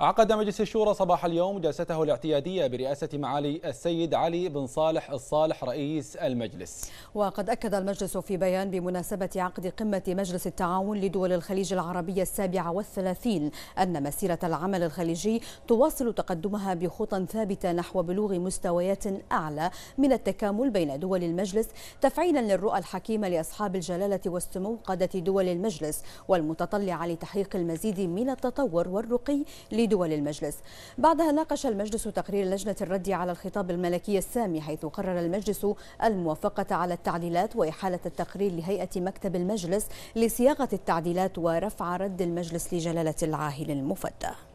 عقد مجلس الشورى صباح اليوم جلسته الاعتيادية برئاسة معالي السيد علي بن صالح الصالح رئيس المجلس وقد أكد المجلس في بيان بمناسبة عقد قمة مجلس التعاون لدول الخليج العربية السابعة والثلاثين أن مسيرة العمل الخليجي تواصل تقدمها بخطى ثابتة نحو بلوغ مستويات أعلى من التكامل بين دول المجلس تفعيلا للرؤى الحكيمة لأصحاب الجلالة والسمو قادة دول المجلس والمتطلعة لتحقيق المزيد من التطور والرقي دول المجلس بعدها ناقش المجلس تقرير لجنة الرد على الخطاب الملكي السامي حيث قرر المجلس الموافقة على التعديلات وإحالة التقرير لهيئة مكتب المجلس لصياغة التعديلات ورفع رد المجلس لجلالة العاهل المفتى